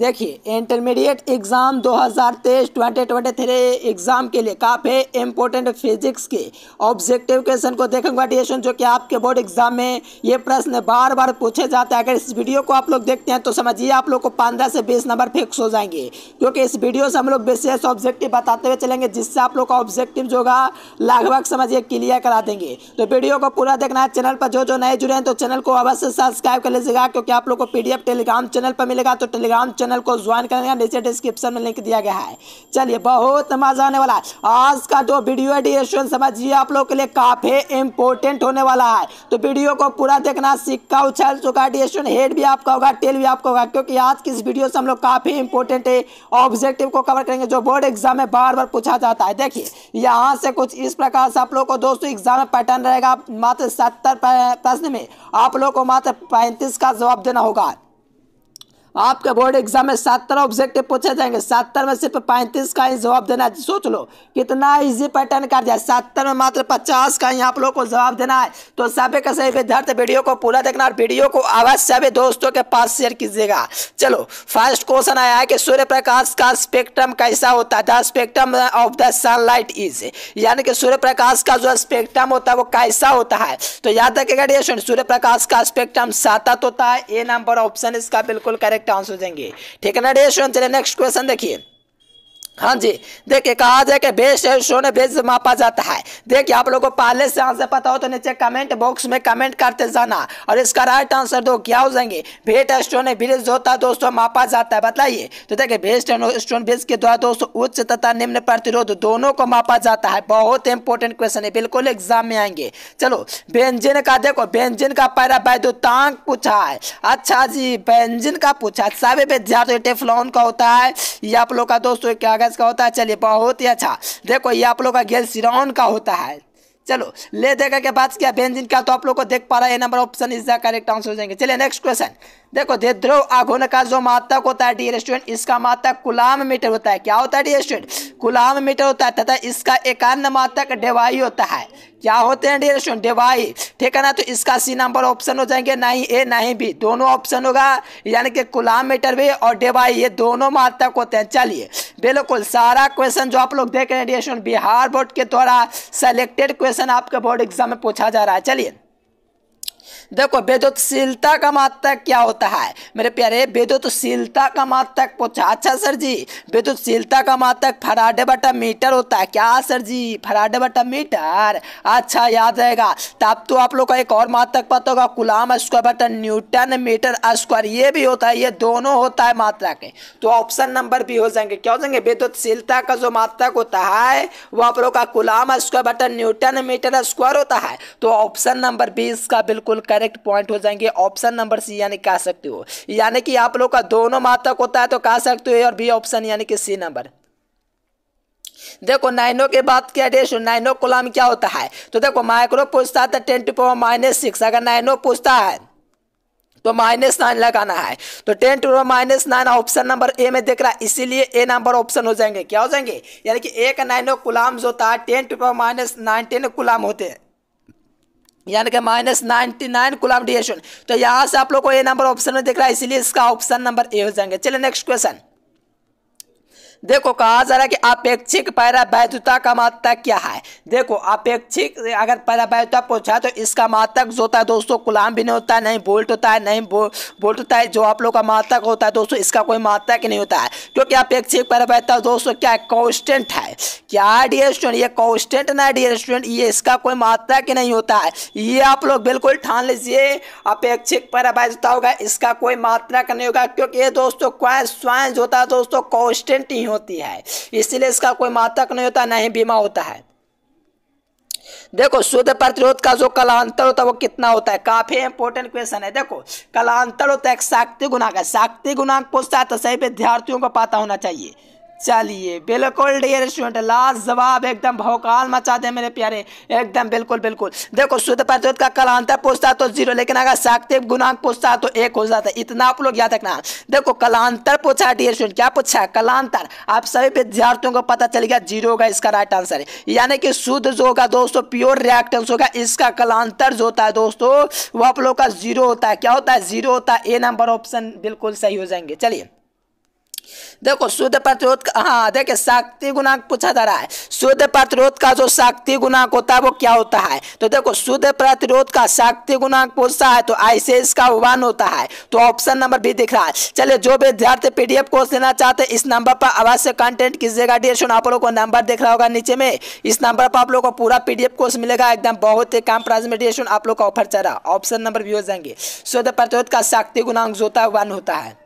देखिए intermediate exam 2023 हज़ार exam के लिए काफ़ी इम्पोर्टेंट फिजिक्स के ऑब्जेक्टिव क्वेश्चन को देखेंगे वाटिएशन जो कि आपके बोर्ड एग्ज़ाम में ये प्रश्न बार बार पूछे जाते हैं अगर इस वीडियो को आप लोग देखते हैं तो समझिए आप लोग को 15 से 20 नंबर फिक्स हो जाएंगे क्योंकि इस वीडियो से हम लोग विशेष ऑब्जेक्टिव बताते हुए चलेंगे जिससे आप लोग का ऑब्जेक्टिव जो होगा लगभग समझिए क्लियर करा देंगे तो वीडियो को पूरा देखना है चैनल पर जो जो नए जुड़े हैं तो चैनल को अवश्य सब्सक्राइब कर लीजिएगा क्योंकि आप लोग को पी टेलीग्राम चैनल पर मिलेगा तो टेलीग्राम चैनल को ज्वाइन करने का नीचे डिस्क्रिप्शन में लिंक दिया गया है चलिए बहुत मजा आने वाला है आज का जो वीडियो डिस्कशन समझिए आप लोग के लिए काफ़ी इंपॉर्टेंट होने वाला है तो वीडियो को पूरा देखना सिक्का उछल चुका डिस्कशन हेड भी आपका होगा टेल भी आपका होगा क्योंकि आज की इस वीडियो से हम लोग काफ़ी इंपॉर्टेंट ऑब्जेक्टिव को कवर करेंगे जो बोर्ड एग्जाम में बार बार पूछा जाता है देखिए यहाँ से कुछ इस प्रकार से आप लोग को दोस्तों एग्जाम में पैटर्न रहेगा मात्र सत्तर प्रश्न में आप लोग को मात्र पैंतीस का जवाब देना होगा आपके बोर्ड एग्जाम में सत्तर ऑब्जेक्टिव पूछे जाएंगे सत्तर में सिर्फ पैंतीस का ही जवाब देना है सोच लो कितना इजी पैटर्न कर दिया सत्तर में मात्र पचास का ही आप लोगों को जवाब देना है तो सभी का सही विद्यार्थी वीडियो को पूरा देखना और वीडियो को अवश्य भी दोस्तों के पास शेयर कीजिएगा चलो फर्स्ट क्वेश्चन आया है कि सूर्य प्रकाश का स्पेक्ट्रम कैसा होता है the spectrum of the sunlight is यानी कि सूर्य प्रकाश का जो स्पेक्ट्रम होता है वो कैसा होता है तो याद रखेगा सूर्य प्रकाश का स्पेक्ट्रम सात होता है ए नंबर ऑप्शन इसका बिल्कुल करेक्ट करेक्ट आंसर देंगे ठीक है ना डेस्टूडेंट चले नेक्स्ट क्वेश्चन देखिए हाँ जी देखिए कहा जाए कि बेस्ट है सोने बेस मापा जाता है देखिए आप लोगों को पहले से आंसर पता हो तो नीचे कमेंट बॉक्स में कमेंट करते जाना और इसका राइट आंसर दो क्या हो जाएंगे भेट स्टोन ब्रिज होता है दोस्तों मापा जाता है बताइए तो देखिए भेस्ट स्टोन ब्रिज के द्वारा दोस्तों उच्च तथा निम्न प्रतिरोध दोनों को मापा जाता है बहुत इंपॉर्टेंट क्वेश्चन है बिल्कुल एग्जाम में आएंगे चलो बेंजिन का देखो बेंजिन का पैरा वैद्युतांक पूछा है अच्छा जी बेंजिन का पूछा है सभी विद्यार्थी टेफलॉन का होता है ये आप लोग का दोस्तों क्या कागज़ का होता है चलिए बहुत ही अच्छा देखो ये आप लोग का गेल सिराउन का होता है चलो ले देगा के बाद क्या बेंजिन का तो आप लोग को देख पा रहा है number option is the correct answer हो जाएंगे चलिए नेक्स्ट क्वेश्चन देखो ध्रुव आघोन का जो मातक होता है डी रेस्टोरेंट इसका मातक गुलाम मीटर होता है क्या होता है डी रेस्टोरेंट गुलाम मीटर होता है तथा इसका एकान्न मातक डेवाई होता है क्या होते हैं डी रेस्टोरेंट डेवाई ठीक है ना तो इसका सी नंबर ऑप्शन हो जाएंगे ना ही ए ना ही बी दोनों ऑप्शन होगा यानी कि गुलाम मीटर भी और डेवाई ये दोनों मातक होते हैं चलिए बिल्कुल सारा क्वेश्चन जो आप लोग देख रहे हैं डी रेस्टोरेंट बिहार बोर्ड के द्वारा सेलेक्टेड क्वेश्चन आपके बोर्ड एग्जाम में पूछा जा रहा है चलिए देखो वेदोतशीलता का मात्रक क्या होता है मेरे प्यारे विद्युतशीलता का मात्रक पूछा अच्छा सर जी विद्युतशीलता का मात्रक फराडे बटा मीटर होता है क्या सर जी फराडे बटा मीटर अच्छा याद रहेगा तब तो आप लोग का एक और मात्रक पता होगा गुलाम स्क्वायर बटा न्यूटन मीटर स्क्वायर ये भी होता है ये दोनों होता है मात्रा के तो ऑप्शन नंबर भी हो जाएंगे क्या हो जाएंगे विद्युतशीलता का जो मात्रक होता है वो आप लोग का गुलाम स्क्वायर बटा न्यूटन मीटर स्क्वायर होता है तो ऑप्शन नंबर बी इसका बिल्कुल करेक्ट करेक्ट पॉइंट हो जाएंगे ऑप्शन नंबर सी यानी कह सकते हो यानी कि आप लोग का दोनों मातक होता है तो कह सकते हो और बी ऑप्शन यानी कि सी नंबर देखो नाइनो के बात क्या रेशो नाइनो कोलाम क्या होता है तो देखो माइक्रो पूछता है तो ten to power minus six अगर नाइनो पूछता है तो माइनस नाइन लगाना है तो ten to power minus nine option number A में देख रहा है इसीलिए ए नंबर ऑप्शन हो जाएंगे क्या हो जाएंगे यानी कि एक नाइनो कुलाम होता है ten to power minus nineteen coulomb होते हैं यानी कि माइनस नाइन्टी नाइन कुलाम डिएशन तो यहाँ से आप लोग को ए नंबर ऑप्शन में दिख रहा है इसलिए इसका ऑप्शन नंबर ए हो जाएंगे चलिए नेक्स्ट क्वेश्चन देखो कहा जा रहा है कि अपेक्षिक पैरा वैधता का मात्रक क्या है देखो अपेक्षिक अगर पैरा वैधता पूछा तो इसका मात्रक जो होता है दोस्तों गुलाम भी नहीं होता है नहीं बोल्ट होता है नहीं बोल्ट होता है जो आप लोग का मात्रक होता है दोस्तों इसका कोई मात्रक नहीं होता है क्योंकि अपेक्षिक पैरा वैधता दोस्तों क्या है कॉन्स्टेंट है क्या डियर स्टूडेंट ये कॉन्स्टेंट ना डियर स्टूडेंट ये इसका कोई मात्रक नहीं होता है ये आप लोग बिल्कुल ठान लीजिए अपेक्षिक पैरा वैधता होगा इसका कोई मात्रक नहीं होगा क्योंकि ये दोस्तों स्वयं जो होता है दोस्तों कॉन्स्टेंट ही होती है इसलिए इसका कोई मातक नहीं होता ना ही बीमा होता है देखो शुद्ध प्रतिरोध का जो कलांतर होता है वो कितना होता है काफी इंपोर्टेंट क्वेश्चन है देखो कलांतर होता है शाक्ति गुणाक है शाक्ति गुणाक पूछता है तो सही विद्यार्थियों को पता होना चाहिए चलिए बिल्कुल डियर स्टूडेंट लास्ट जवाब एकदम भौकाल मचा दे मेरे प्यारे एकदम बिल्कुल बिल्कुल देखो शुद्ध प्रतिरोध का कलांतर पूछता तो जीरो लेकिन अगर साक्तिक गुणांक पूछता तो एक हो जाता है इतना आप लोग याद रखना देखो कलांतर पूछा डियर स्टूडेंट क्या पूछा कलांतर आप सभी विद्यार्थियों को पता चल गया जीरो होगा इसका राइट आंसर है यानी कि शुद्ध जो होगा दोस्तों प्योर रिएक्टेंस होगा इसका कलांतर जो होता है दोस्तों वो आप लोग का जीरो होता है क्या होता है जीरो होता है ए नंबर ऑप्शन बिल्कुल सही हो जाएंगे चलिए देखो शुद्ध प्रतिरोध हाँ देखिए शक्ति गुणांक पूछा जा रहा है शुद्ध प्रतिरोध का जो शक्ति गुणांक होता है वो क्या होता है तो देखो शुद्ध प्रतिरोध का शक्ति गुणांक पूछता है तो ऐसे इसका वन होता है तो ऑप्शन नंबर बी दिख रहा है चलिए जो विद्यार्थी पीडीएफ कोर्स लेना चाहते हैं इस नंबर पर अवश्य कंटेंट कीजिएगा डी आप लोग को नंबर दिख रहा होगा नीचे में इस नंबर पर आप लोग को पूरा पीडीएफ कोर्स मिलेगा एकदम बहुत ही कम प्राइस में डी आप लोग का ऑफर चल रहा ऑप्शन नंबर भी हो जाएंगे शुद्ध प्रतिरोध का शक्ति गुणांक जो होता है वन होता है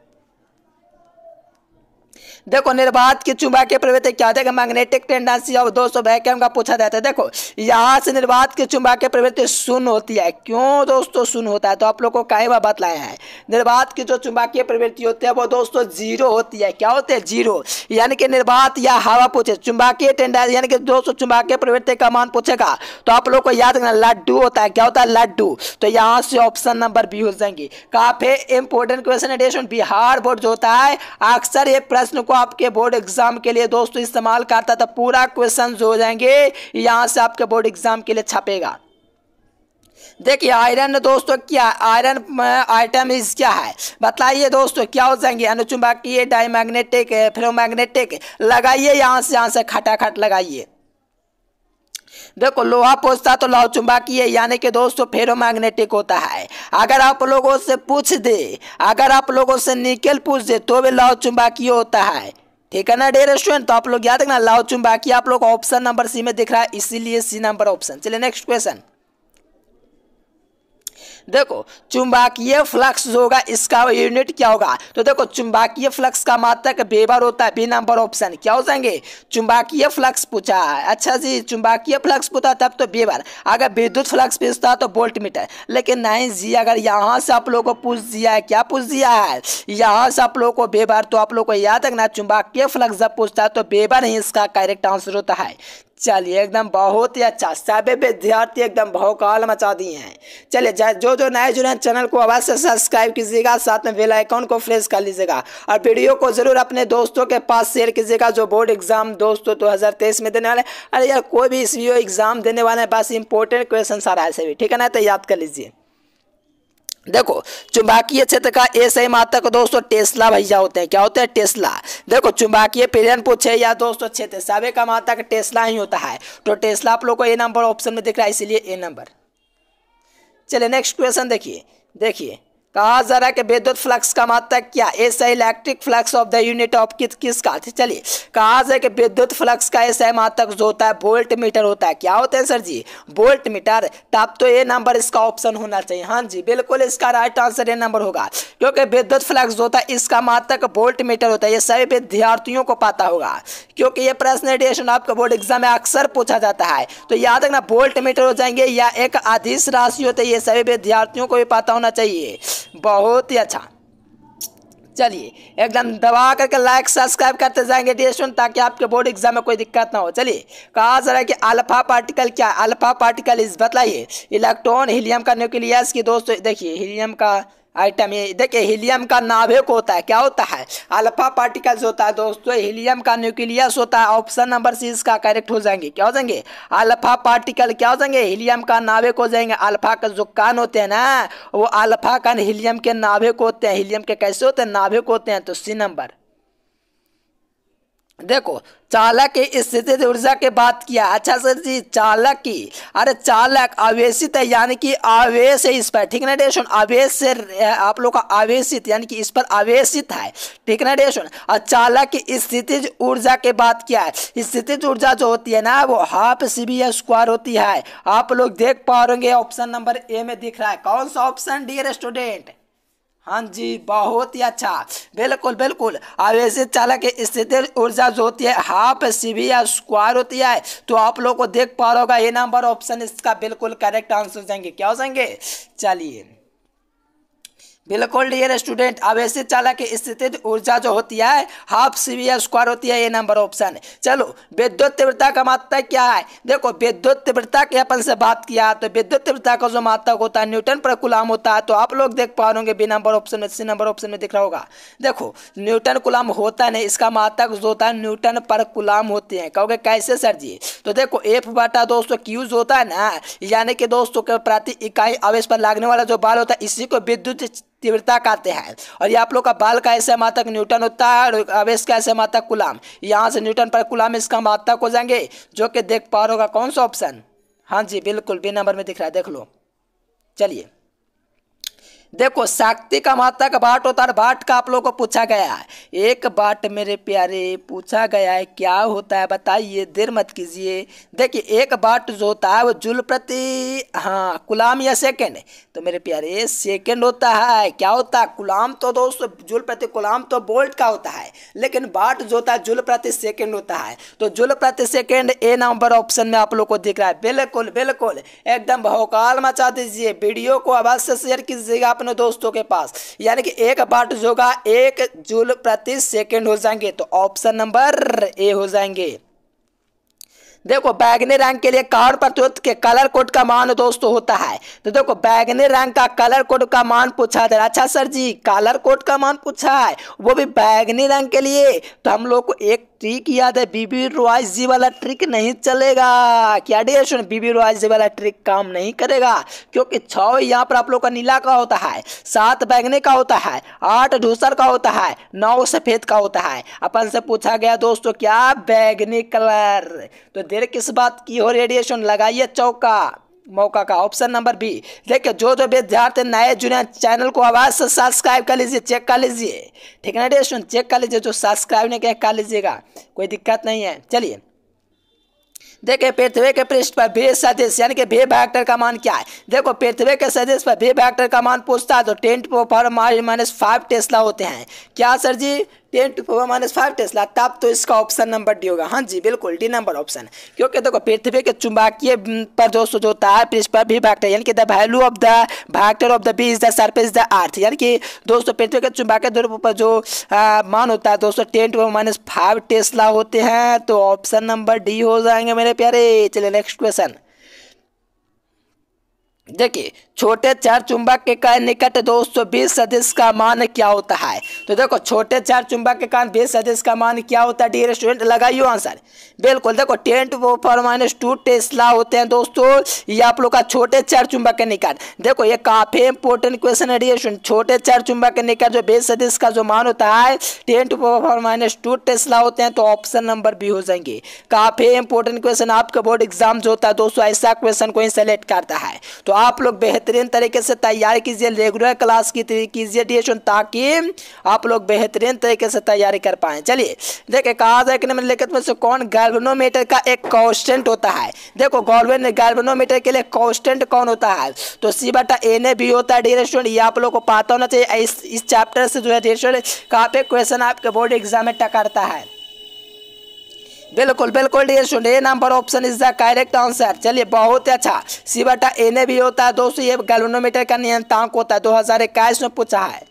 देखो निर्बाध की चुंबकीय प्रवृत्ति क्या देगा मैग्नेटिक टेंडेंसी और दोस्तों वैक्यूम का पूछा जाता है देखो यहाँ से निर्बाध की चुंबकीय प्रवृत्ति शून्य होती है क्यों दोस्तों शून्य होता है तो आप लोग को कई बार बतलाया है निर्बाध की जो चुंबकीय प्रवृत्ति होती है वो दोस्तों जीरो होती है क्या होती है जीरो यानी कि निर्बाध या हवा पूछे चुंबकीय टेंडेंसी यानी कि दोस्तों चुंबकीय प्रवृत्ति का मान पूछेगा तो आप लोग को याद रखना लड्डू होता है क्या होता है लड्डू तो यहाँ से ऑप्शन नंबर बी हो जाएंगे काफी इंपोर्टेंट क्वेश्चन है बिहार बोर्ड जो होता है अक्सर ये प्रश्न को आपके बोर्ड एग्जाम के लिए दोस्तों इस्तेमाल करता था पूरा क्वेश्चन हो जाएंगे यहाँ से आपके बोर्ड एग्जाम के लिए छपेगा देखिए आयरन दोस्तों क्या आयरन आइटम इज क्या है बताइए दोस्तों क्या हो जाएंगे अनुचुंबकीय डायमैग्नेटिक फेरोमैग्नेटिक लगाइए यहाँ से यहाँ से खटाखट लगाइए देखो लोहा पोसता तो लौह चुंबकीय यानी कि दोस्तों फेरोमैग्नेटिक होता है अगर आप लोगों से पूछ दे अगर आप लोगों से निकल पूछ दे तो भी लाव चुंबकीय होता है ठीक है ना डे रेस्टोरेंट तो आप लोग याद रखना लौह चुंबकीय आप लोग ऑप्शन नंबर सी में दिख रहा है इसीलिए सी नंबर ऑप्शन चलिए नेक्स्ट क्वेश्चन देखो चुंबकीय फ्लक्स जो होगा इसका यूनिट क्या होगा तो देखो चुंबकीय फ्लक्स का मात्रक वेबर होता है बी नंबर ऑप्शन क्या हो जाएंगे चुंबकीय फ्लक्स पूछा है अच्छा जी चुंबकीय फ्लक्स पूछा तब तो वेबर अगर विद्युत फ्लक्स पूछता तो बोल्ट मीटर लेकिन नहीं जी अगर यहाँ से आप लोगों को पूछ दिया है क्या पूछ दिया है यहाँ से आप लोगों को वेबर तो आप लोग को याद रखना चुंबकीय फ्लक्स जब पूछता है तो वेबर ही इसका करेक्ट आंसर होता है चलिए एकदम बहुत ही अच्छा सभी विद्यार्थी एकदम भौकाल मचा दिए हैं चलिए जो जो नए जुड़े हैं चैनल को अवश्य सब्सक्राइब कीजिएगा साथ में बेल आइकॉन को प्रेस कर लीजिएगा और वीडियो को जरूर अपने दोस्तों के पास शेयर कीजिएगा जो बोर्ड एग्जाम दोस्तों दो में देने वाले अरे यार कोई भी इस वीडियो एग्जाम देने वाले हैं बस इंपॉर्टेंट क्वेश्चन सारा ऐसे भी ठीक है ना तो याद कर लीजिए देखो चुंबकीय क्षेत्र का एस एम मात्रक दोस्तों टेस्ला भैया होते हैं क्या होते हैं टेस्ला देखो चुंबकीय प्रेरण पूछे या दोस्तों क्षेत्र सभी का मात्रक टेस्ला ही होता है तो टेस्ला आप लोग को ए नंबर ऑप्शन में दिख रहा है इसीलिए ए नंबर चलिए नेक्स्ट क्वेश्चन देखिए देखिए कहा जा रहा है कि विद्युत फ्लक्स का मतलब क्या ऐसा electric flux of the unit of किस किस का अच्छा, चलिए कहा जाए कि विद्युत फ्लक्स का ऐसा मात्रक जो होता है बोल्ट मीटर होता है क्या होता है सर जी बोल्ट मीटर तब तो ये नंबर इसका ऑप्शन होना चाहिए हाँ जी बिल्कुल इसका राइट आंसर ये नंबर होगा क्योंकि विद्युत फ्लक्स जो होता है इसका मात्रक बोल्ट मीटर होता है ये सभी विद्यार्थियों को पता होगा क्योंकि ये प्रश्न एडिशन बोर्ड एग्जाम में अक्सर पूछा जाता है तो याद रखना वोल्ट मीटर हो जाएंगे या एक आधीश राशि होता है ये सभी विद्यार्थियों को भी पता होना चाहिए बहुत ही अच्छा चलिए एकदम दबा करके लाइक सब्सक्राइब करते जाएंगे डी ताकि आपके बोर्ड एग्जाम में कोई दिक्कत ना हो चलिए कहा जा रहा है कि अल्फा पार्टिकल क्या अल्फा पार्टिकल इस बताइए इलेक्ट्रॉन हीलियम का न्यूक्लियस की दोस्तों देखिए हीलियम का आइटम ये देखिए हीलियम का नाभिक होता है क्या होता है अल्फा पार्टिकल्स होता है दोस्तों हीलियम का न्यूक्लियस होता है ऑप्शन नंबर सी इसका करेक्ट हो जाएंगे क्या हो जाएंगे अल्फा पार्टिकल क्या हो जाएंगे हीलियम का नाभिक हो जाएंगे अल्फा का जो कान होते हैं ना वो अल्फा कान हीलियम के नाभिक होते हैं हीलियम के कैसे होते हैं नाभिक होते हैं तो सी नंबर देखो चालक की स्थिति ऊर्जा के बात किया अच्छा सर जी चालक की अरे चालक आवेशित है यानी कि आवेश है इस पर ठीक ना डेशन आवेश से आप लोग का आवेशित यानी कि इस पर आवेशित है ठीक ना डेशन और चालक की स्थिति ऊर्जा के बात किया है स्थिति ऊर्जा जो होती है ना वो हाफ सी बी स्क्वायर होती है आप लोग देख पा रहे ऑप्शन नंबर ए में दिख रहा है कौन सा ऑप्शन डियर स्टूडेंट हाँ जी बहुत ही अच्छा बिल्कुल बिल्कुल अब ऐसे चालक स्थिति ऊर्जा जो होती है हाफ सीवी या स्क्वायर होती है तो आप लोग को देख पा रहा होगा ये नंबर ऑप्शन इसका बिल्कुल करेक्ट आंसर हो जाएंगे क्या हो जाएंगे चलिए बिल्कुल डियर स्टूडेंट आवेश चालक स्थित ऊर्जा जो होती है हाफ सी वी स्क्वायर होती है ये नंबर ऑप्शन चलो विद्युत तीव्रता का मात्रा क्या है देखो विद्युत तीव्रता के अपन से बात किया तो विद्युत तीव्रता का जो मात्रक होता है न्यूटन पर गुलाम होता है तो आप लोग देख पा रहे होंगे बी नंबर ऑप्शन में सी नंबर ऑप्शन में दिख रहा होगा देखो न्यूटन गुलाम होता नहीं इसका मात्रक जो होता है न्यूटन पर गुलाम होते हैं कहोगे कैसे सर जी तो देखो एफ बाटा दोस्तों क्यूज होता है ना यानी कि दोस्तों के प्रति इकाई आवेश पर लागने वाला जो बाल होता है इसी को विद्युत तीव्रता कहते हैं और ये आप लोग का बाल का ऐसे मातक न्यूटन होता है और आवेश का ऐसे मातक कुलाम यहाँ से न्यूटन पर कुलाम इसका मातक हो जाएंगे जो कि देख पा रहा होगा कौन सा ऑप्शन हाँ जी बिल्कुल बी नंबर में दिख रहा है देख लो चलिए देखो शक्ति का महत्ता का बाट होता है बाट का आप लोगों को पूछा गया है एक बाट मेरे प्यारे पूछा गया है क्या होता है बताइए देर मत कीजिए देखिए एक बाट जो होता है वो जुल प्रति हाँ गुलाम या सेकेंड तो मेरे प्यारे सेकेंड होता है क्या होता है गुलाम तो दोस्त जुल प्रति गुलाम तो बोल्ट का होता है लेकिन बाट जो होता है जुल प्रति सेकेंड होता है तो जुल प्रति सेकेंड ए नंबर ऑप्शन में आप लोग को दिख रहा है बिल्कुल बिल्कुल एकदम भोकाल मचा दीजिए वीडियो को अवश्य शेयर कीजिएगा अपने दोस्तों के पास यानी कि एक बाट जो होगा एक जूल प्रति सेकेंड हो जाएंगे तो ऑप्शन नंबर ए हो जाएंगे देखो बैगनी रंग के लिए कार्ड प्रतिरोध के कलर कोड का मान दोस्तों होता है तो देखो बैगनी रंग का कलर कोड का मान पूछा था अच्छा सर जी कलर कोड का मान पूछा है वो भी बैगनी रंग के लिए तो हम लोग को एक ट्रिक याद है बीबी रॉय जी वाला ट्रिक नहीं चलेगा क्या dear student B B Roy ji वाला ट्रिक काम नहीं करेगा क्योंकि छः यहाँ पर आप लोग का नीला का होता है सात बैगने का होता है आठ ढूसर का होता है नौ सफ़ेद का होता है अपन से पूछा गया दोस्तों क्या बैगनी कलर तो देर किस बात की हो रेडिएशन लगाइए चौका मौका का ऑप्शन नंबर बी देखिए जो जो विद्यार्थी नए जुड़े चैनल को आवाज से सब्सक्राइब कर लीजिए चेक कर लीजिए ठीक है ना डेस्टून चेक कर लीजिए जो सब्सक्राइब नहीं किया कर लीजिएगा कोई दिक्कत नहीं है चलिए देखिए पृथ्वी के पृष्ठ पर भी सदस्य यानी कि भी वेक्टर का मान क्या है देखो पृथ्वी के सदस्य पर भी वेक्टर का मान पूछता है तो टेंट पर माइनस फाइव टेस्ला होते हैं क्या sir ji ten to power minus five tesla तब तो इसका ऑप्शन नंबर डी होगा हाँ जी बिल्कुल डी नंबर ऑप्शन क्योंकि देखो पृथ्वी के चुंबकीय पर जो जो तार पृथ्वी पर भी भागता है यानी कि द वैल्यू ऑफ द भागटर of the B is the surface the earth यानी कि दोस्तों पृथ्वी के चुंबकीय ध्रुव पर जो मान होता है दोस्तों ten to minus five tesla होते हैं तो ऑप्शन नंबर डी हो जाएंगे मेरे प्यारे चलिए नेक्स्ट क्वेश्चन देखिए छोटे चार चुंबक के कारण निकट 220 सदिश का मान क्या होता है तो देखो छोटे चार चुंबक के कारण 20 सदिश का मान क्या होता है डी रेस्टोरेंट लगाइए आंसर बिल्कुल देखो टेंट वो फॉर माइनस टू टेस्ला होते हैं दोस्तों ये आप लोग का छोटे चार चुंबक के निकट देखो ये काफ़ी इंपॉर्टेंट क्वेश्चन है डी छोटे चार चुंबक के निकट जो बीस सदिश का जो मान होता है टेंट वो फॉर माइनस टू टेस्ला होते हैं तो ऑप्शन नंबर बी हो जाएंगे काफ़ी इंपॉर्टेंट क्वेश्चन आपका बोर्ड एग्जाम जो होता है दोस्तों ऐसा क्वेश्चन को ही सेलेक्ट करता है तो आप लोग बेहतर बेहतरीन तरीके से तैयारी कीजिए रेगुलर क्लास की कीजिए डिएशन ताकि आप लोग बेहतरीन तरीके से तैयारी कर पाएँ चलिए देखिए कहा था कि निम्नलिखित में से कौन गैल्वेनोमीटर का एक कॉन्स्टेंट होता है देखो गोलवेन गैल्वेनोमीटर के लिए कॉन्स्टेंट कौन होता है तो सी बटा ए ने भी होता है डिरेस्टोरेंट ये आप लोग को पता होना चाहिए इस, इस चैप्टर से जो है डिरेस्टोरेंट कहाँ पे क्वेश्चन आपके बोर्ड एग्जाम में टकरता है बिल्कुल बिल्कुल dear student A number option is the correct answer चलिए बहुत अच्छा सी बटा भी होता है दोस्तों ये गैलोनोमीटर का नियंत्रक होता है दो हजार में पूछा है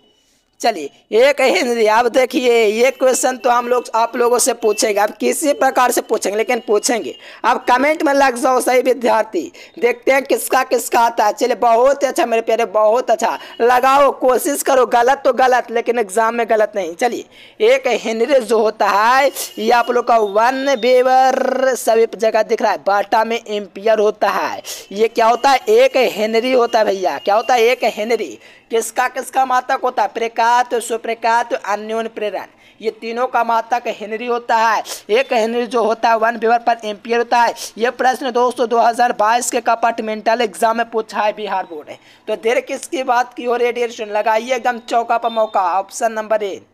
चलिए एक हिंदी अब देखिए ये क्वेश्चन तो हम लोग आप लोगों से पूछेंगे आप किसी प्रकार से पूछेंगे लेकिन पूछेंगे आप कमेंट में लग जाओ सही विद्यार्थी देखते हैं किसका किसका आता है चलिए बहुत अच्छा मेरे प्यारे बहुत अच्छा लगाओ कोशिश करो गलत तो गलत लेकिन एग्जाम में गलत नहीं चलिए एक हिंदी जो होता है ये आप लोग का वन बेवर सभी जगह दिख रहा है बाटा में एम्पियर होता है ये क्या होता है एक हेनरी होता है भैया क्या होता है एक हेनरी किसका किसका मातक होता है प्रेकात सुप्रेकात अन्योन प्रेरण ये तीनों का मातक हेनरी होता है एक हेनरी जो होता है वन पेपर पर एम्पियर होता है ये प्रश्न दोस्तों 2022 के कंपार्टमेंटल एग्जाम में पूछा है बिहार बोर्ड ने तो देर किसकी बात की हो रही है लगाइए एकदम चौका पर मौका ऑप्शन नंबर एट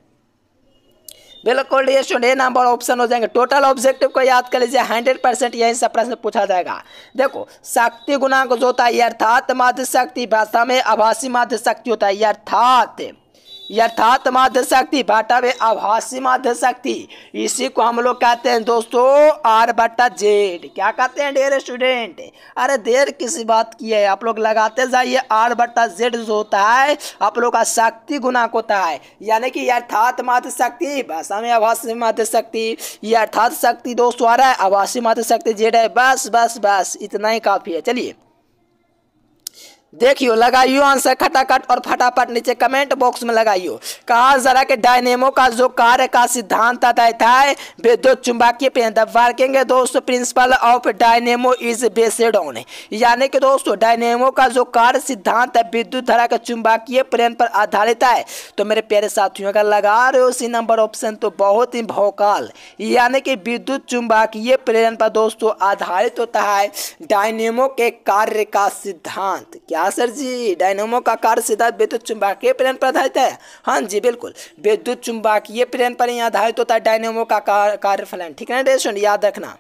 बिल्कुल dear student A number option हो जाएंगे टोटल ऑब्जेक्टिव को याद कर लीजिए हंड्रेड परसेंट यही सब प्रश्न पूछा जाएगा देखो शक्ति गुणांक जो होता है अर्थात माध्य शक्ति भाषा में आभासी माध्य शक्ति होता है अर्थात यथार्थ माध्य शक्ति बटा वे आभासी माध्य शक्ति इसी को हम लोग कहते हैं दोस्तों आर बटा जेड क्या कहते हैं डेयर स्टूडेंट अरे देर किसी बात की है आप लोग लगाते जाइए आर बटा जेड जो होता है आप लोग का शक्ति गुणाक होता है यानी कि यथार्थ माध्य शक्ति भाषा में आभासी माध्य शक्ति यथार्थ शक्ति दोस्तों आ रहा है आभासी माध्य शक्ति जेड है बस बस बस इतना ही काफ़ी है चलिए देखियो लगाइयो आंसर खटाखट और फटाफट नीचे कमेंट बॉक्स में लगाइयो कहा जरा के डायनेमो का जो कार्य का सिद्धांत आधारित है विद्युत चुंबकीय द वर्किंग दोस्तों principle of dynamo is based on यानी कि दोस्तों डायनेमो का जो कार्य सिद्धांत है विद्युत धारा के चुंबकीय प्रेरण पर आधारित है तो मेरे प्यारे साथियों अगर लगा रहे हो सी नंबर ऑप्शन तो बहुत ही भौकाल यानी कि विद्युत चुंबकीय प्रेरण पर दोस्तों आधारित होता है डायनेमो के कार्य का सिद्धांत क्या हाँ सर जी डायनोमो का कार्य सिद्धांत विद्युत चुंबकीय प्रेरण पर आधारित है हाँ जी बिल्कुल विद्युत चुंबकीय प्रेरण पर ही आधारित होता है डायनोमो का कार्य फलन ठीक है ना याद रखना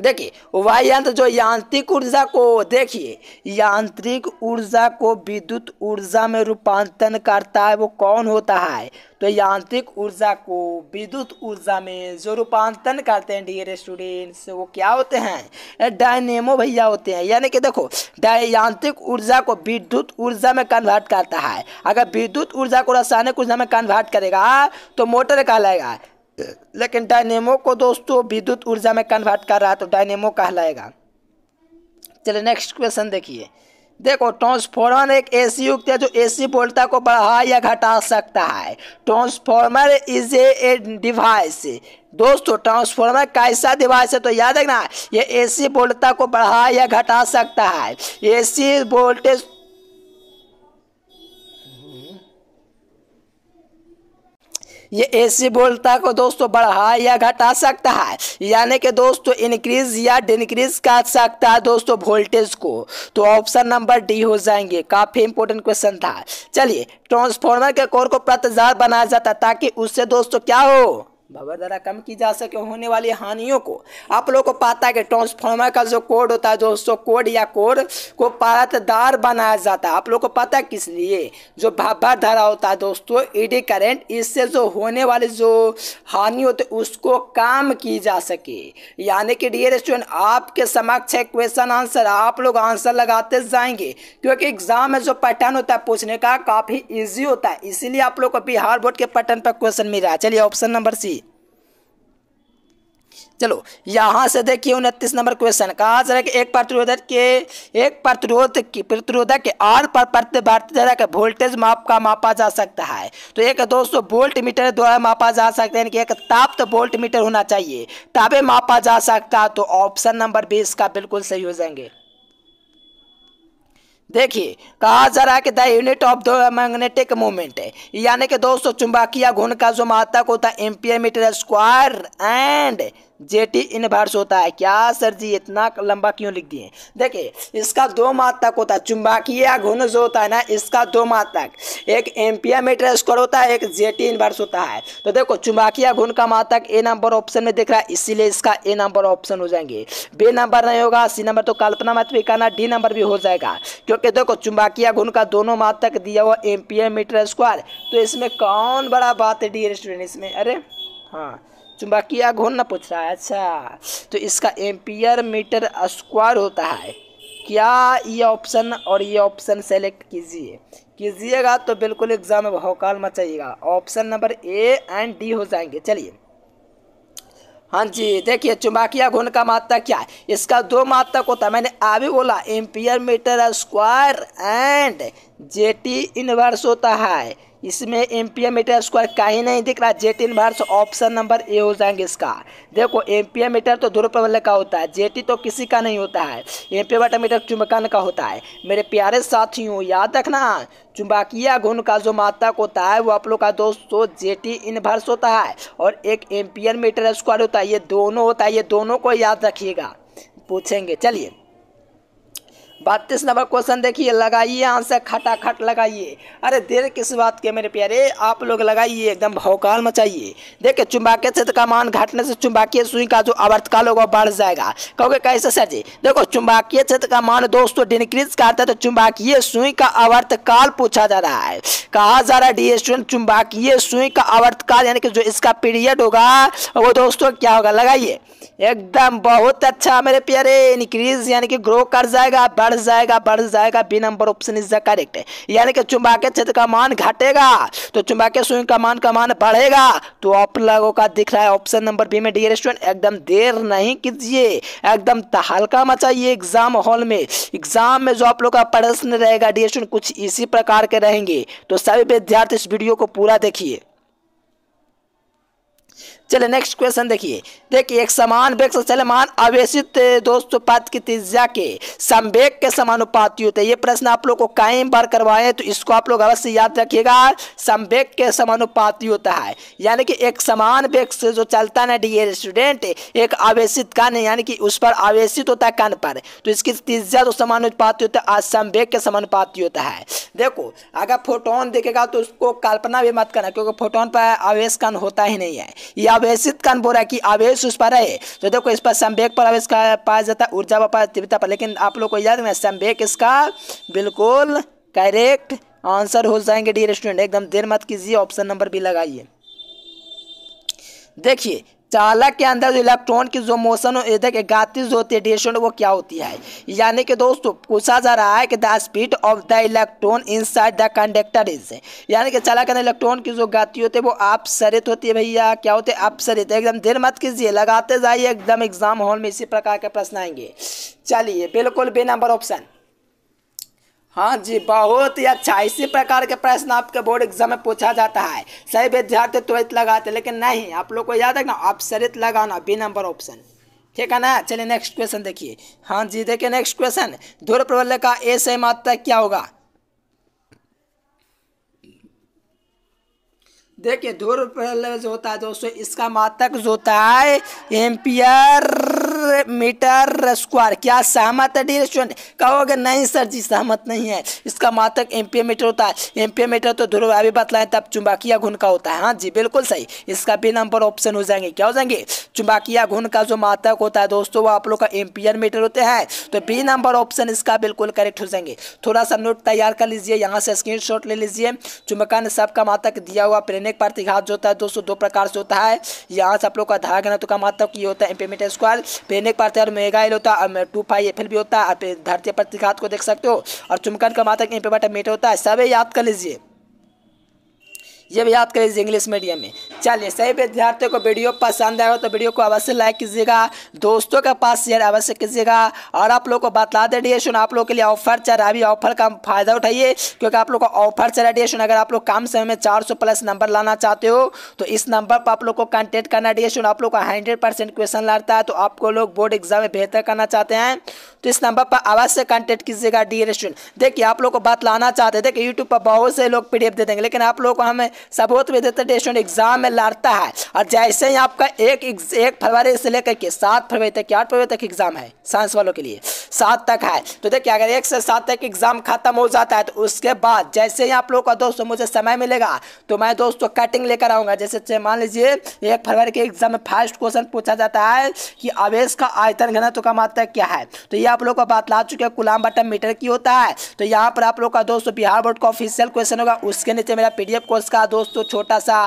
देखिए वायंत्र जो यांत्रिक ऊर्जा को देखिए यांत्रिक ऊर्जा को विद्युत ऊर्जा में रूपांतरण करता है वो कौन होता है तो यांत्रिक ऊर्जा को विद्युत ऊर्जा में जो रूपांतरण करते हैं डियर स्टूडेंट्स वो क्या होते हैं डायनेमो भैया होते हैं यानी कि देखो यांत्रिक ऊर्जा को विद्युत ऊर्जा में कन्वर्ट करता है अगर विद्युत ऊर्जा को रासायनिक ऊर्जा में कन्वर्ट करेगा तो मोटर कहलाएगा लेकिन डायनेमो को दोस्तों विद्युत ऊर्जा में कन्वर्ट कर रहा है तो डायनेमो कहलाएगा चलिए नेक्स्ट क्वेश्चन देखिए देखो ट्रांसफॉर्मर एक एसी युक्त है जो एसी वोल्टा को बढ़ा या घटा सकता है ट्रांसफॉर्मर इज ए डिवाइस दोस्तों ट्रांसफॉर्मर कैसा डिवाइस है तो याद रखना ये एसी वोल्टा को बढ़ा या घटा सकता है एसी वोल्टेज ये एसी बोलता को दोस्तों बढ़ा या घटा सकता है यानी कि दोस्तों इंक्रीज या डिनक्रीज कर सकता है दोस्तों वोल्टेज को तो ऑप्शन नंबर डी हो जाएंगे काफ़ी इंपोर्टेंट क्वेश्चन था चलिए ट्रांसफॉर्मर के कोर को प्रतजार बनाया जाता ताकि उससे दोस्तों क्या हो भवर द्वारा कम की जा सके होने वाली हानियों को आप लोगों को पता है कि ट्रांसफार्मर का जो कोड होता है जो उसको कोड या कोड को पारतदार बनाया जाता है आप लोगों को पता है किस लिए जो भवर धारा होता है दोस्तों ईडी करंट इससे जो होने वाली जो हानि होती है उसको काम की जा सके यानी कि डियर स्टूडेंट आपके समक्ष है क्वेश्चन आंसर आप लोग आंसर लगाते जाएंगे क्योंकि एग्जाम में जो पैटर्न होता है पूछने का काफ़ी ईजी होता है इसीलिए आप लोग को बिहार बोर्ड के पैटर्न पर क्वेश्चन मिल रहा है चलिए ऑप्शन नंबर सी चलो यहाँ से देखिए उनतीस नंबर क्वेश्चन कहा जा रहा है कि एक प्रतिरोधक के एक प्रतिरोध प्रतिरोधक के आर पर प्रतिबाधा का वोल्टेज माप का मापा जा सकता है तो एक दोस्तों वोल्ट मीटर द्वारा मापा जा सकता है यानी कि एक ताप्त वोल्ट मीटर होना चाहिए तबे मापा जा सकता तो ऑप्शन नंबर बीस का बिल्कुल सही हो जाएंगे देखिए कहा जा रहा है कि the unit of the magnetic movement है यानी कि दोस्तों चुंबकीय घुन का जो मात्रक होता है ampere metre square and JT inverse होता है क्या सर जी इतना लंबा क्यों लिख दिए देखिए इसका दो मात्रक होता है चुंबकीय घुन जो होता है ना इसका दो मात्रक एक एम्पिया मीटर स्क्वायर होता है एक जेटी इनवर्स होता है तो देखो चुंबकीय घुन का मात्रक ए नंबर ऑप्शन में दिख रहा है इसीलिए इसका ए नंबर ऑप्शन हो जाएंगे बी नंबर नहीं होगा सी नंबर तो कल्पना मत भी करना डी नंबर भी हो जाएगा क्योंकि देखो चुंबकीय घुन का दोनों मात्रक दिया हुआ एम्पियर मीटर स्क्वायर तो इसमें कौन बड़ा बात है डी स्टूडेंट इसमें अरे हाँ चुंबकीय घूर्ण पूछ रहा है अच्छा तो इसका एम्पियर मीटर स्क्वायर होता है क्या ये ऑप्शन और ये ऑप्शन सेलेक्ट कीजिए कीजिएगा तो बिल्कुल एग्जाम में भौकाल मचाइएगा option number A and D हो जाएंगे चलिए हाँ जी देखिए चुंबकीय घुन का मात्रा क्या है इसका दो मात्रक होता है मैंने अभी बोला ampere metre square and JT inverse होता है इसमें एम्पियर मीटर स्क्वायर कहीं नहीं दिख रहा JT inverse option number A हो जाएंगे इसका देखो एम्पियर मीटर तो ध्रुव प्रबल का होता है जेटी तो किसी का नहीं होता है एम्पियर वाटर मीटर चुंबकन का होता है मेरे प्यारे साथियों याद रखना चुंबकीय गुण का जो मात्रक होता है वो आप लोग का दोस्तों जेटी इनवर्स होता है और एक एम मीटर स्क्वायर होता है ये दोनों होता है ये दोनों को याद रखिएगा पूछेंगे चलिए बत्तीस नंबर क्वेश्चन देखिए लगाइए आंसर खटाखट लगाइए अरे देर किस बात के मेरे प्यारे आप लोग लगाइए एकदम भौकाल मचाइए देखिए चुंबकीय क्षेत्र का मान घटने से चुंबकीय सुई का जो आवर्तकाल होगा बढ़ जाएगा कहोगे कैसे सर जी देखो चुंबकीय क्षेत्र का मान दोस्तों डिनक्रीज का आता है तो चुंबकीय सुई का आवर्तकाल पूछा जा रहा है कहा जा रहा है डी स्टूडेंट चुंबकीय सुई का आवर्तकाल यानी कि जो इसका पीरियड होगा वो दोस्तों क्या होगा लगाइए एकदम बहुत अच्छा मेरे प्यारे इनक्रीज यानी कि ग्रो कर जाएगा बढ़ जाएगा बढ़ जाएगा B number option is the correct यानी कि चुंबकीय क्षेत्र का मान घटेगा तो चुंबकीय सुई का मान का मान बढ़ेगा तो आप लोगों का दिख रहा है ऑप्शन नंबर बी में डियर स्टूडेंट एकदम देर नहीं कीजिए एकदम तहलका मचाइए एग्जाम हॉल में एग्जाम में जो आप लोग का प्रश्न रहेगा डियर स्टूडेंट कुछ इसी प्रकार के रहेंगे तो सभी विद्यार्थी इस वीडियो को पूरा देखिए चले नेक्स्ट क्वेश्चन देखिए देखिए एक समान वेग चलमान आवेशित दोस्तों पद की त्रिज्या के संवेग के समानुपाती होते हैं ये प्रश्न आप लोग को कई बार करवाए तो इसको आप लोग अवश्य याद रखिएगा संवेग के समानुपाती होता है यानी कि एक समान वेग से जो चलता ना डी स्टूडेंट एक आवेशित कण यानी कि उस पर आवेशित होता है कण पर तो इसकी त्रिज्या जो समानुपाती होता है संवेग के समानुपाती होता है देखो अगर फोटोन देखेगा तो उसको कल्पना भी मत करना क्योंकि फोटोन पर आवेश कण होता ही नहीं है या आवेशित कान बोल रहा है कि आवेश उस पर है तो देखो इस पर संवेक पर आवेश पाया जाता है ऊर्जा पर तीव्रता पर लेकिन आप लोग को याद रखना संवेक इसका बिल्कुल करेक्ट आंसर हो जाएंगे डी रेस्टोरेंट एकदम देर मत कीजिए ऑप्शन नंबर भी लगाइए देखिए चालक के अंदर जो इलेक्ट्रॉन की जो मोशन इधर के जो होती है डिशन वो क्या होती है यानी कि दोस्तों पूछा जा रहा है कि the speed of the electron inside the conductor is यानी कि चालक के अंदर इलेक्ट्रॉन की जो गति होती है वो अपसरित होती है भैया क्या होते हैं अपसरित एकदम देर मत कीजिए लगाते जाइए एकदम एग्जाम हॉल में इसी प्रकार के प्रश्न आएंगे चलिए बिल्कुल बे नंबर ऑप्शन हाँ जी बहुत ही अच्छा इसी प्रकार के प्रश्न आपके बोर्ड एग्जाम में पूछा जाता है सही विद्यार्थी त्वरित लगाते लेकिन नहीं आप लोग को याद रखना सरित लगाना बी नंबर ऑप्शन ठीक है ना चलिए नेक्स्ट क्वेश्चन देखिए हाँ जी देखिए नेक्स्ट क्वेश्चन ध्रुव प्रबल्य का ए सही मात्रा क्या होगा देखिए धूर जो होता है दोस्तों इसका मातक जो होता है एम्पियर मीटर स्क्वायर क्या सहमत है डी स्टूडेंट कहोगे नहीं सर जी सहमत नहीं है इसका मातक एम्पियर मीटर होता है एम्पियर मीटर तो ध्रुव अभी बतलाएं तब चुंबकीय घुन का होता है हाँ जी बिल्कुल सही इसका भी नंबर ऑप्शन हो जाएंगे क्या हो जाएंगे चुंबकीय घुन का जो मातक होता है दोस्तों वो आप लोग का एम्पियर मीटर होते हैं तो बी नंबर ऑप्शन इसका बिल्कुल करेक्ट हो जाएंगे थोड़ा सा नोट तैयार कर लीजिए यहाँ से स्क्रीन ले लीजिए चुंबकन ने सबका मातक दिया हुआ प्रेरणा एक प्रतिघात तो जो होता है दोस्तों दो प्रकार से होता है यहाँ से आप लोग का धारा घनत्व का मात्रा ये होता है इम्पेमेट स्क्वायर फिर एक प्रत्यार मेगा एल होता है टू फाइव एफ भी होता है आप धरती प्रतिघात को देख सकते हो और चुमकन का मात्रक इम्पेमेट मीटर होता है सब याद कर लीजिए ये भी याद कर लीजिए इंग्लिश मीडियम में चलिए सही विद्यार्थियों को वीडियो पसंद आया हो तो वीडियो को अवश्य लाइक कीजिएगा दोस्तों के पास शेयर अवश्य कीजिएगा और आप लोग को बता दे डिएशन आप लोग के लिए ऑफर चल रहा है अभी ऑफर का फायदा उठाइए क्योंकि आप लोग का ऑफर चल रहा है अगर आप लोग कम समय में चार प्लस नंबर लाना चाहते हो तो इस नंबर पर आप लोग को कॉन्टेक्ट करना डिएशन आप लोग का हंड्रेड क्वेश्चन लड़ता है तो आपको लोग बोर्ड एग्जाम में बेहतर करना चाहते हैं तो इस नंबर पर अवश्य कॉन्टेक्ट कीजिएगा डी रेस्टोरेंट देखिए आप लोग को बात लाना चाहते हैं देखिए यूट्यूब पर बहुत से लोग पीडीएफ दे देंगे लेकिन आप लोग को हमें सबूत भी देते हैं एग्जाम में लड़ता है और जैसे ही आपका एक एक फरवरी से लेकर के सात फरवरी तक आठ फरवरी तक एग्जाम है साइंस वालों के लिए सात तक है तो देखिए अगर एक से सात तक एग्जाम खत्म हो जाता है तो उसके बाद जैसे ही आप लोगों का दोस्तों मुझे समय मिलेगा तो मैं दोस्तों कटिंग लेकर आऊँगा जैसे मान लीजिए एक फरवरी के एग्जाम में फर्स्ट क्वेश्चन पूछा जाता है कि आवेश का आयतन घनत्व का मात्रा क्या है तो ये आप लोग को ला चुके हैं गुलाम बटन मीटर की होता है तो यहाँ पर आप लोग का दोस्तों बिहार बोर्ड का ऑफिशियल क्वेश्चन होगा उसके नीचे मेरा पीडीएफ कोर्स का दोस्तों छोटा सा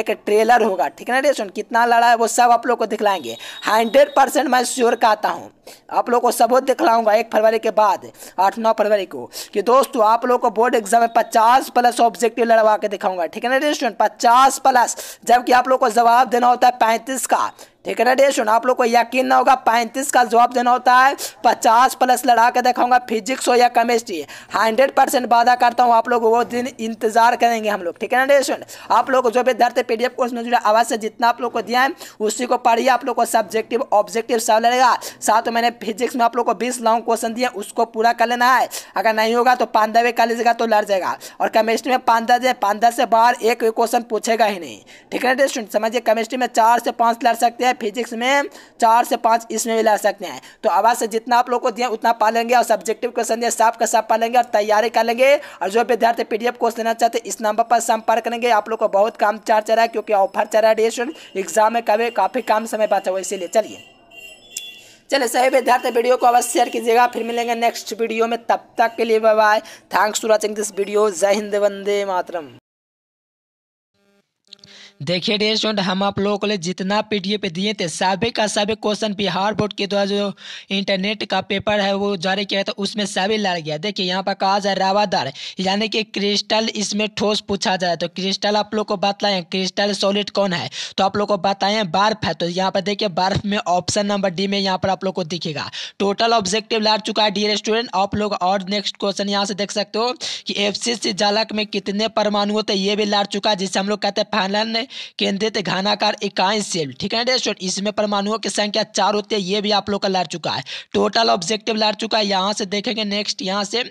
एक ट्रेलर होगा ठीक है ना डेसन कितना लड़ा है वो सब आप लोग को दिखलाएंगे हंड्रेड परसेंट मैं श्योर कहता हूँ आप लोग को सबूत दिखलाऊंगा एक फरवरी के बाद आठ नौ फरवरी को कि दोस्तों आप लोग को बोर्ड एग्जाम में पचास प्लस ऑब्जेक्टिव लड़वा के दिखाऊंगा ठीक है ना स्टूडेंट पचास प्लस जबकि आप लोग को जवाब देना होता है पैंतीस का ठीक है ना डे सुन आप लोग को यकीन ना होगा पैंतीस का जवाब देना होता है पचास प्लस लड़ा के दिखाऊंगा फिजिक्स हो या केमिस्ट्री हंड्रेड परसेंट वादा करता हूँ आप लोग वो दिन इंतजार करेंगे हम लोग ठीक है ना डे सुन आप लोग जो दर्द पी डी एफ कोर्स में जुड़ा आवाज से जितना आप लोग को दिया है उसी को पढ़िए आप लोग को सब्जेक्टिव ऑब्जेक्टिव सब लड़ेगा साथ में मैंने फिजिक्स में आप लोग को बीस लॉन्ग क्वेश्चन दिए उसको पूरा कर लेना है अगर नहीं होगा तो भी कर लीजिएगा तो लड़ जाएगा और केमिस्ट्री में पाँच दस है से बाहर एक क्वेश्चन पूछेगा ही नहीं ठीक है स्टूडेंट समझिए केमिस्ट्री में चार से पाँच लड़ सकते हैं फिजिक्स में चार से पाँच इसमें भी लड़ सकते हैं तो आवाज़ से जितना आप लोग को दिए उतना पा लेंगे और सब्जेक्टिव क्वेश्चन दिए साफ का साफ पा लेंगे और तैयारी कर लेंगे और जो विद्यार्थी पी कोर्स लेना चाहते इस नंबर पर संपर्क करेंगे आप लोग को बहुत काम चार चल रहा है क्योंकि ऑफर चल रहा है एग्जाम में कभी काफ़ी काम समय बचा हुआ इसीलिए चलिए चले सभी विद्यार्थी वीडियो को अवश्य शेयर कीजिएगा फिर मिलेंगे नेक्स्ट वीडियो में तब तक के लिए bye bye thanks to watching this video जय हिंद वंदे मातरम देखिए डे स्टूडेंट हम आप लोगों को लिए जितना डी दिए थे साबे का सभी क्वेश्चन बिहार बोर्ड के द्वारा जो इंटरनेट का पेपर है वो जारी किया था उसमें सभी लड़ गया देखिए यहाँ पर कहा जाए रावादार यानी कि क्रिस्टल इसमें ठोस पूछा जाए तो क्रिस्टल आप लोग को बताएं क्रिस्टल सॉलिड कौन है तो आप लोग को बताएं बर्फ है तो यहाँ पर देखिए बर्फ में ऑप्शन नंबर डी में यहाँ पर आप लोग को दिखेगा टोटल ऑब्जेक्टिव लड़ चुका है डी स्टूडेंट आप लोग और नेक्स्ट क्वेश्चन यहाँ से देख सकते हो कि एफ सी में कितने परमाणु होते ये भी लड़ चुका है जिसे हम लोग कहते हैं फाइनल केंद्रित घनाकार इकाई सेल ठीक है स्टूडेंट इसमें परमाणुओं की संख्या चार होती है ये भी आप लोग का लड़ चुका है टोटल ऑब्जेक्टिव लड़ चुका है यहाँ से देखेंगे नेक्स्ट यहाँ से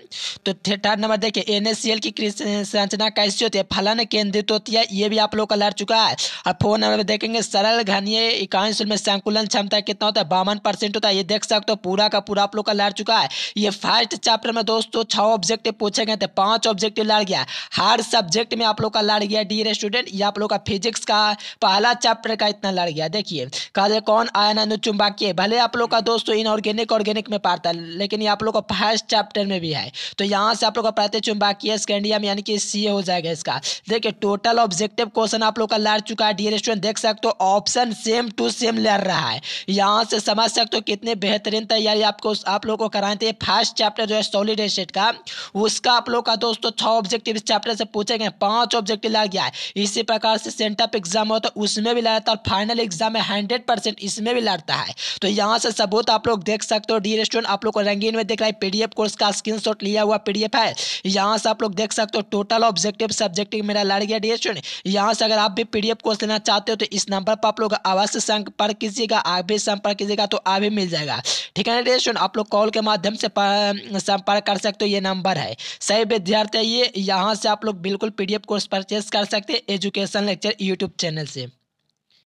तो थर्ड नंबर देखिए एन एस सी एल की संरचना कैसी होती है फलन केंद्रित होती है ये भी आप लोग का लड़ चुका है और फोर नंबर देखेंगे सरल घनीय इकाई सेल में संकुलन क्षमता कितना होता है बावन परसेंट होता है ये देख सकते हो पूरा का पूरा आप लोग का लड़ चुका है ये फर्स्ट चैप्टर में दोस्तों छः ऑब्जेक्टिव पूछे गए थे पाँच ऑब्जेक्टिव लड़ गया हर सब्जेक्ट में आप लोग का लड़ गया डी स्टूडेंट ये आप लोग का फिजिक्स फिजिक्स का पहला चैप्टर का इतना लड़ गया देखिए कहा जाए कौन आयन चुंबकीय भले आप लोग का दोस्तों इन ऑर्गेनिक ऑर्गेनिक में पढ़ता है लेकिन ये आप लोग का फर्स्ट चैप्टर में भी है तो यहाँ से आप लोग का पढ़ते चुंबकीय स्कैंडियम यानी कि सी हो जाएगा इसका देखिए टोटल ऑब्जेक्टिव क्वेश्चन आप लोग का लड़ चुका है डियर स्टूडेंट देख सकते हो ऑप्शन सेम टू सेम लड़ रहा है यहाँ से समझ सकते हो कितने बेहतरीन तैयारी आपको आप लोग को कराए थे फर्स्ट चैप्टर जो है सॉलिड स्टेट का उसका आप लोग का दोस्तों छः ऑब्जेक्टिव इस चैप्टर से पूछे गए पाँच ऑब्जेक्टिव लड़ गया है इसी प्रकार से सेंटअप एग्जाम हो तो उसमें भी लड़ता है और फाइनल एग्जाम में हंड्रेड परसेंट इसमें भी लड़ता है तो यहाँ से सबूत आप लोग देख सकते हो डी रेस्टोरेंट आप लोग को रंगीन में देख रहा है पीडीएफ कोर्स का स्क्रीन लिया हुआ पीडीएफ है यहाँ से आप लोग देख सकते हो टोटल ऑब्जेक्टिव सब्जेक्टिव मेरा लड़ गया डी रेस्टोरेंट यहाँ से अगर आप भी पीडीएफ कोर्स लेना चाहते हो तो इस नंबर पर आप लोग अवश्य संपर्क कीजिएगा आप भी संपर्क कीजिएगा तो आप भी मिल जाएगा ठीक है ना डी रेस्टोरेंट आप लोग कॉल के माध्यम से संपर्क कर सकते हो ये नंबर है सही विद्यार्थी ये यहाँ से आप लोग बिल्कुल पीडीएफ कोर्स परचेज कर सकते हैं एजुकेशन लेक्चर यूट्यूब चैनल से